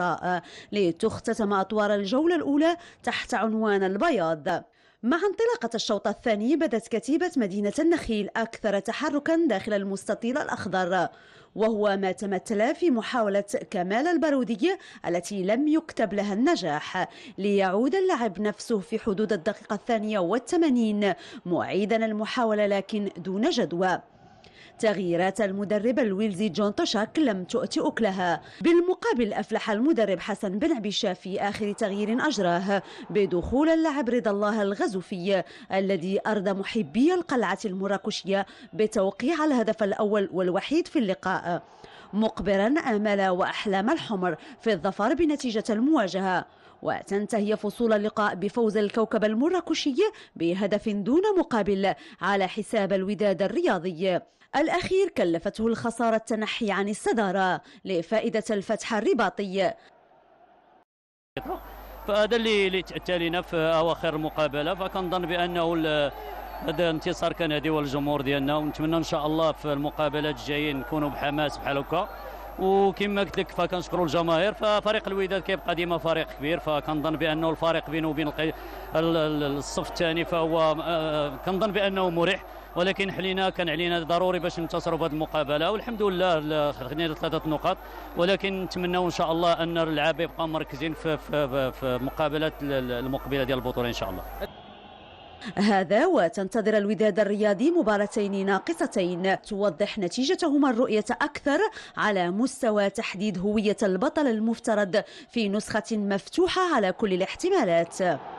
أخرى آه، لتختتم أطوار الجولة الأولى تحت عنوان البياض مع انطلاقة الشوط الثاني بدت كتيبة مدينة النخيل أكثر تحركا داخل المستطيل الأخضر وهو ما تمثل في محاولة كمال البارودي التي لم يكتب لها النجاح ليعود اللاعب نفسه في حدود الدقيقة الثانية والثمانين معيدا المحاولة لكن دون جدوى تغييرات المدرب الويلزي جون تشاك لم تؤتي أكلها بالمقابل أفلح المدرب حسن بن عبيشة في آخر تغيير أجراه بدخول اللاعب رضا الله الغزوفي الذي أرضى محبي القلعة المراكشية بتوقيع الهدف الأول والوحيد في اللقاء مقبرا آمل وأحلام الحمر في الظفر بنتيجة المواجهة وتنتهي فصول اللقاء بفوز الكوكب المراكشي بهدف دون مقابل على حساب الوداد الرياضي الأخير كلفته الخسارة التنحي عن الصدارة لفائدة الفتح الرباطي فهذا اللي اللي تاتى لنا في اواخر المقابله فكنظن بانه هذا انتصار كان هديوه والجمهور ديالنا ونتمنى ان شاء الله في المقابلات الجايين نكونوا بحماس بحال هكا وكما قلت لك فكنشكروا الجماهير ففريق الوداد كيبقى ديما فريق كبير فكنظن بانه الفريق بينه وبين الصف الثاني فهو آه، كنظن بانه مريح ولكن حلينا كان علينا ضروري باش ننتصروا بهذه المقابله والحمد لله خدنا ثلاثه نقاط ولكن نتمناو ان شاء الله ان اللعابه يبقى مركزين في, في, في, في المقابلات المقبله ديال البطوله ان شاء الله هذا وتنتظر الوداد الرياضي مباراتين ناقصتين توضح نتيجتهما الرؤية أكثر على مستوى تحديد هوية البطل المفترض في نسخة مفتوحة على كل الاحتمالات